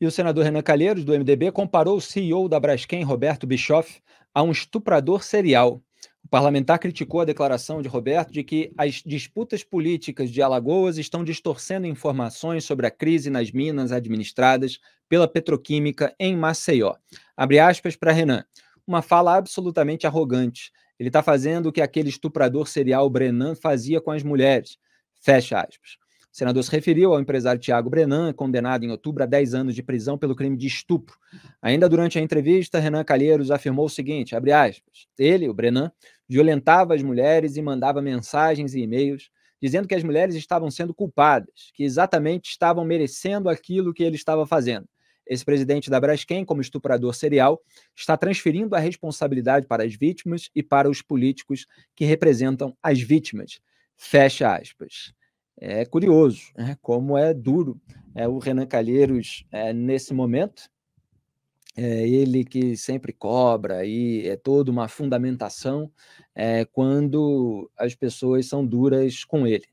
E o senador Renan Calheiros, do MDB, comparou o CEO da Braskem, Roberto Bischoff, a um estuprador serial. O parlamentar criticou a declaração de Roberto de que as disputas políticas de Alagoas estão distorcendo informações sobre a crise nas minas administradas pela petroquímica em Maceió. Abre aspas para Renan. Uma fala absolutamente arrogante. Ele está fazendo o que aquele estuprador serial Brenan fazia com as mulheres. Fecha aspas. O senador se referiu ao empresário Tiago Brenan, condenado em outubro a 10 anos de prisão pelo crime de estupro. Ainda durante a entrevista, Renan Calheiros afirmou o seguinte, abre aspas, ele, o Brenan, violentava as mulheres e mandava mensagens e e-mails dizendo que as mulheres estavam sendo culpadas, que exatamente estavam merecendo aquilo que ele estava fazendo. Esse presidente da Braskem, como estuprador serial, está transferindo a responsabilidade para as vítimas e para os políticos que representam as vítimas. Fecha aspas. É curioso uhum. né? como é duro é, o Renan Calheiros é, nesse momento. É ele que sempre cobra e é toda uma fundamentação é, quando as pessoas são duras com ele.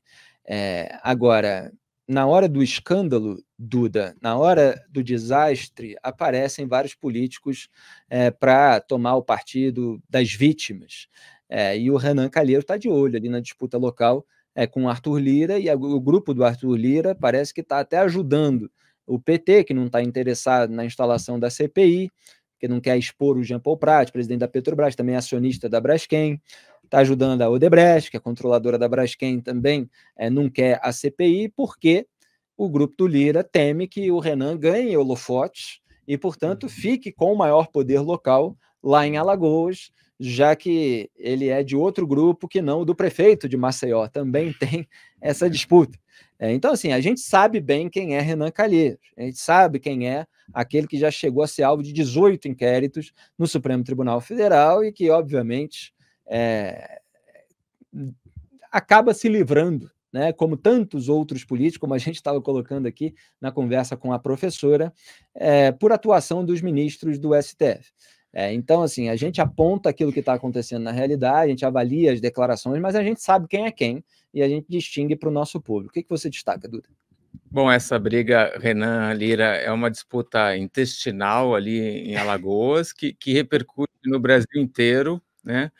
É, agora, na hora do escândalo, Duda, na hora do desastre, aparecem vários políticos é, para tomar o partido das vítimas. É, e o Renan Calheiro está de olho ali na disputa local é, com Arthur Lira, e a, o grupo do Arthur Lira parece que está até ajudando o PT, que não está interessado na instalação da CPI, que não quer expor o Jean Paul Prat, presidente da Petrobras, também é acionista da Braskem, está ajudando a Odebrecht, que é controladora da Braskem também, é, não quer a CPI, porque o grupo do Lira teme que o Renan ganhe holofotes e, portanto, uhum. fique com o maior poder local lá em Alagoas, já que ele é de outro grupo que não do prefeito de Maceió, também tem essa disputa. É, então, assim, a gente sabe bem quem é Renan Calheiros, a gente sabe quem é aquele que já chegou a ser alvo de 18 inquéritos no Supremo Tribunal Federal e que, obviamente, é, acaba se livrando, né, como tantos outros políticos, como a gente estava colocando aqui na conversa com a professora, é, por atuação dos ministros do STF. É, então, assim, a gente aponta aquilo que está acontecendo na realidade, a gente avalia as declarações, mas a gente sabe quem é quem e a gente distingue para o nosso público. O que, que você destaca, Duda? Bom, essa briga, Renan Lira, é uma disputa intestinal ali em Alagoas, que, que repercute no Brasil inteiro, né?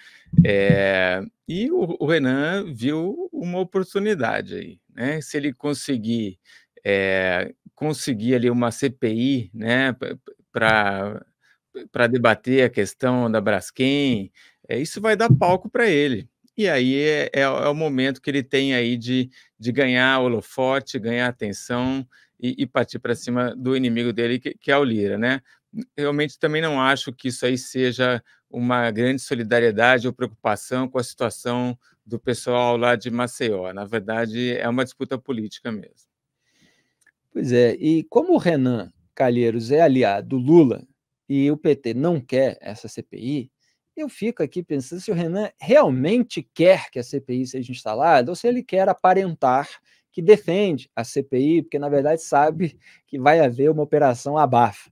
É, e o, o, Renan viu uma oportunidade aí, né? Se ele conseguir, é, conseguir ali uma CPI, né, para para debater a questão da Braskem, é, isso vai dar palco para ele. E aí é, é, é, o momento que ele tem aí de, de ganhar holofote, ganhar atenção e, e partir para cima do inimigo dele, que, que, é o Lira, né? Realmente também não acho que isso aí seja uma grande solidariedade ou preocupação com a situação do pessoal lá de Maceió. Na verdade, é uma disputa política mesmo. Pois é, e como o Renan Calheiros é aliado do Lula, e o PT não quer essa CPI, eu fico aqui pensando se o Renan realmente quer que a CPI seja instalada ou se ele quer aparentar que defende a CPI, porque na verdade sabe que vai haver uma operação abafa.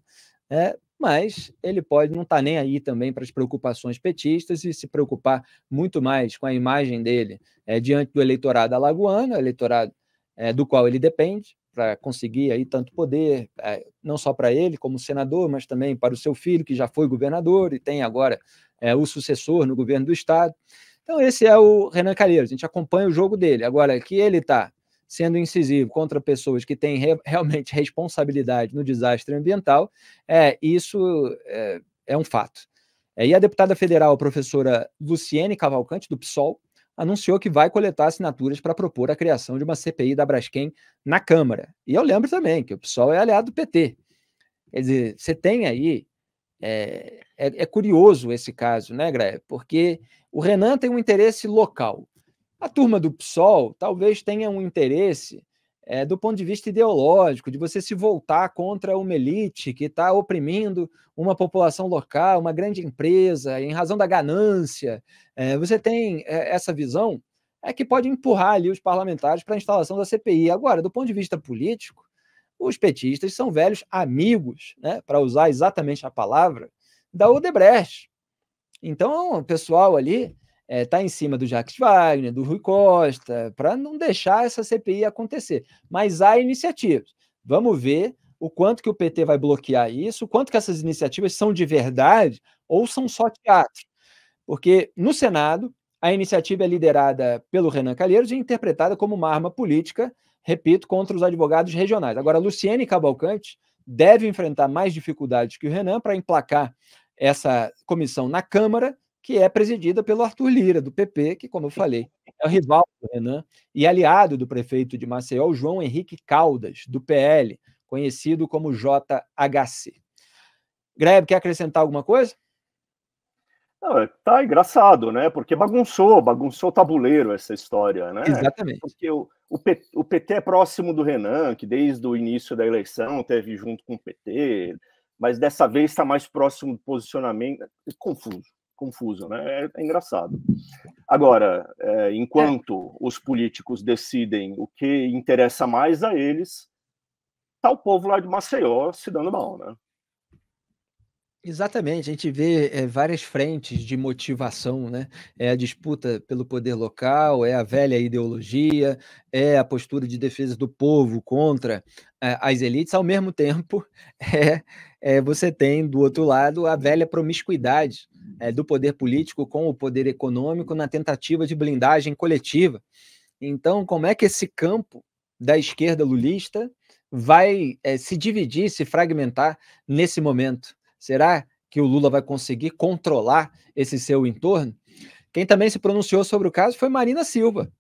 É, mas ele pode não estar tá nem aí também para as preocupações petistas e se preocupar muito mais com a imagem dele é, diante do eleitorado alagoano, eleitorado é, do qual ele depende, para conseguir aí tanto poder, eh, não só para ele como senador, mas também para o seu filho, que já foi governador e tem agora é, o sucessor no governo do Estado. Então, esse é o Renan Calheiros, a gente acompanha o jogo dele. Agora, que ele está sendo incisivo contra pessoas que têm re realmente responsabilidade no desastre ambiental, é, isso é, é um fato. É, e a deputada federal, a professora Luciene Cavalcante, do PSOL, anunciou que vai coletar assinaturas para propor a criação de uma CPI da Braskem na Câmara. E eu lembro também que o PSOL é aliado do PT. Quer dizer, você tem aí. É, é, é curioso esse caso, né, Gré? Porque o Renan tem um interesse local. A turma do PSOL talvez tenha um interesse é, do ponto de vista ideológico, de você se voltar contra uma elite que está oprimindo uma população local, uma grande empresa, em razão da ganância. É, você tem eh, essa visão é que pode empurrar ali os parlamentares para a instalação da CPI. Agora, do ponto de vista político, os petistas são velhos amigos, né, para usar exatamente a palavra, da Odebrecht. Então, o pessoal ali está eh, em cima do Jacques Wagner, do Rui Costa, para não deixar essa CPI acontecer. Mas há iniciativas. Vamos ver o quanto que o PT vai bloquear isso, o quanto que essas iniciativas são de verdade ou são só teatro. Porque no Senado, a iniciativa é liderada pelo Renan Calheiros e interpretada como uma arma política, repito, contra os advogados regionais. Agora, Luciene Cavalcante deve enfrentar mais dificuldades que o Renan para emplacar essa comissão na Câmara que é presidida pelo Arthur Lira, do PP, que, como eu falei, é o rival do Renan e aliado do prefeito de Maceió, João Henrique Caldas, do PL, conhecido como JHC. Greve, quer acrescentar alguma coisa? Ah, tá engraçado, né? Porque bagunçou, bagunçou o tabuleiro essa história, né? Exatamente. Porque o, o, P, o, PT é próximo do Renan, que desde o início da eleição teve junto com o PT, mas dessa vez está mais próximo do posicionamento. É confuso, confuso, né? É, é, engraçado. Agora, é, enquanto os políticos decidem o que interessa mais a eles, tá o povo lá de Maceió se dando mal, né? Exatamente, a gente vê é, várias frentes de motivação, né? É a disputa pelo poder local, é a velha ideologia, é a postura de defesa do povo contra é, as elites, ao mesmo tempo, é, é, você tem do outro lado a velha promiscuidade é, do poder político com o poder econômico na tentativa de blindagem coletiva. Então, como é que esse campo da esquerda lulista vai é, se dividir, se fragmentar nesse momento? Será que o Lula vai conseguir controlar esse seu entorno? Quem também se pronunciou sobre o caso foi Marina Silva,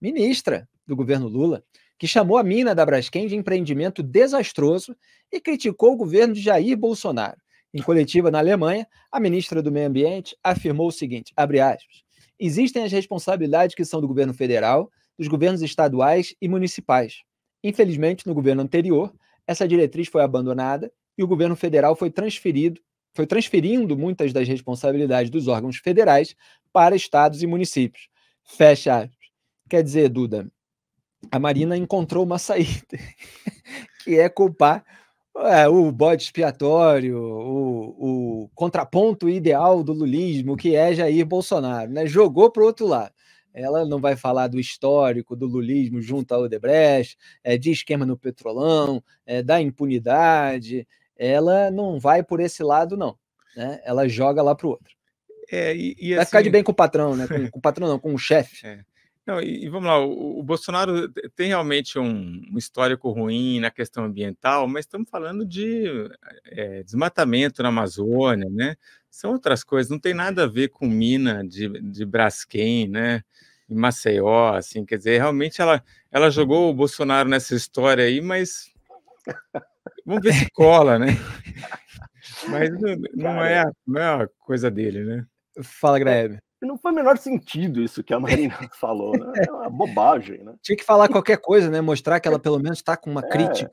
ministra do governo Lula, que chamou a mina da Braskem de empreendimento desastroso e criticou o governo de Jair Bolsonaro. Em coletiva na Alemanha, a ministra do Meio Ambiente afirmou o seguinte: abre aspas. Existem as responsabilidades que são do governo federal, dos governos estaduais e municipais. Infelizmente, no governo anterior, essa diretriz foi abandonada e o governo federal foi transferido, foi transferindo muitas das responsabilidades dos órgãos federais para estados e municípios. Fecha aspas. Quer dizer, Duda, a Marina encontrou uma saída, que é culpar é, o bode expiatório, o, o, contraponto ideal do lulismo, que é Jair Bolsonaro, né? Jogou para o outro lado. Ela não vai falar do histórico do lulismo junto ao Odebrecht, é, de esquema no petrolão, é, da impunidade. Ela não vai por esse lado, não. Né? Ela joga lá para o outro. É, e, e vai assim... ficar de assim bem com o patrão, né? Com, com o patrão não, com o chefe. É. Não, e, e, vamos lá, o, o Bolsonaro tem realmente um, um, histórico ruim na questão ambiental, mas estamos falando de é, desmatamento na Amazônia, né? São outras coisas, não tem nada a ver com mina de, de Braskem, né? Em Maceió, assim, quer dizer, realmente ela, ela jogou o Bolsonaro nessa história aí, mas vamos ver se cola, né? Mas não, não, é, não é a coisa dele, né? Fala, Graham. E não foi o menor sentido isso que a Marina falou, né? É uma bobagem, né? Tinha que falar qualquer coisa, né? Mostrar que ela é. pelo menos está com uma é. crítica.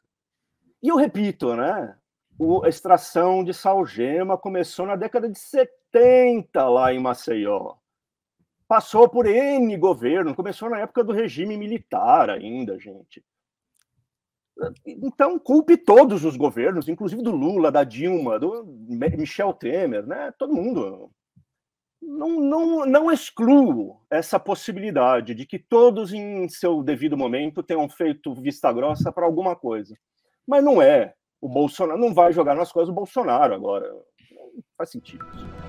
E eu repito, né? O, a extração de salgema começou na década de 70 lá em Maceió. Passou por N governo, começou na época do regime militar ainda, gente. Então, culpe todos os governos, inclusive do Lula, da Dilma, do Michel Temer, né? Todo mundo não, não, não excluo essa possibilidade de que todos, em seu devido momento, tenham feito vista grossa para alguma coisa. Mas não é. O Bolsonaro não vai jogar nas coisas do Bolsonaro agora. Não faz sentido.